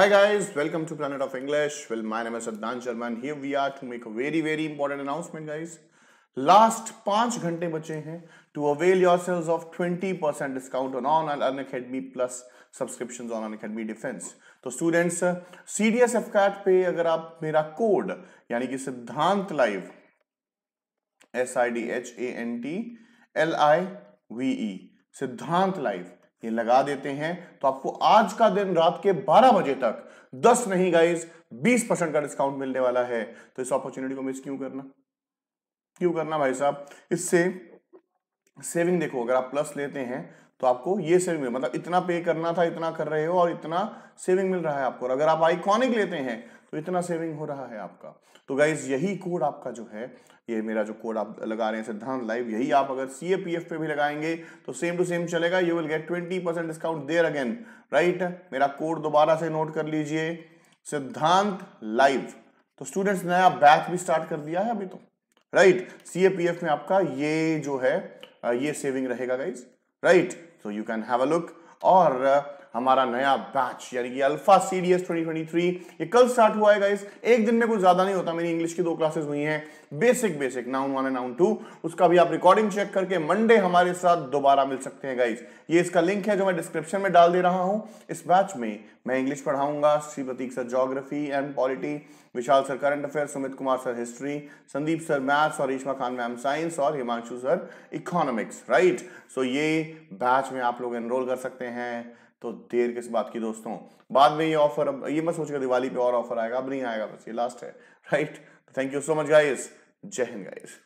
Hi guys, welcome to Planet of English. Well, my name is Adnan Sharma and here we are to make a very very important announcement guys. Last पांच घंटे बचे हैं to avail your sales of twenty percent discount on on and Unacademy plus subscription on Unacademy defence तो students C D S F CAT पे अगर आप मेरा code यानी कि Siddhant live S I D H A N T L I V E Siddhant live ये लगा देते हैं तो आपको आज का दिन रात के 12 बजे तक 10 नहीं गाइज 20 परसेंट का डिस्काउंट मिलने वाला है तो इस अपॉर्चुनिटी को मिस क्यों करना क्यों करना भाई साहब इससे सेविंग देखो अगर आप प्लस लेते हैं तो आपको ये सेविंग मिल मतलब इतना पे करना था इतना कर रहे हो और इतना सेविंग मिल रहा है आपको और अगर आप आइकॉनिक लेते हैं तो इतना सेविंग हो रहा है आपका तो गाइज यही कोड आपका जो है ये मेरा जो कोड आप लगा रहे हैं सिद्धांत लाइव यही आप अगर सी पे भी लगाएंगे तो सेम टू सेम चलेगा you will get twenty percent discount there again right मेरा कोड दोबारा से नोट कर लीजिए सिद्धांत लाइव तो स्टूडेंट्स नया बैच भी स्टार्ट कर दिया है अभी तो राइट right. सी में आपका ये जो है ये सेविंग रहेगा guys right so you can have a look or uh, हमारा नया बैच यानी कि अल्फा सी 2023 ये कल स्टार्ट हुआ है गाइस एक दिन में कुछ ज्यादा नहीं होता मेरी इंग्लिश की दो क्लासेस हुई हैं basic basic noun one and noun two उसका भी आप रिकॉर्डिंग चेक करके मंडे हमारे साथ दोबारा मिल सकते हैं गाइस ये इसका लिंक है जो मैं डिस्क्रिप्शन में डाल दे रहा हूं इस बैच में मैं इंग्लिश पढ़ाऊंगा Shri Prateek sir geography and polity Vishal sir current affair Sumit Kumar sir history Sandeep sir maths और रीशमा खान मैम साइंस और Himanshu sir economics right so ये बैच में आप लोग एनरोल कर सकते हैं तो देर किस बात की दोस्तों बाद में ये ऑफर अब ये मत सोचेगा दिवाली पे और ऑफर आएगा अब नहीं आएगा बस ये लास्ट है right thank you so much guys जय हिंद गाइस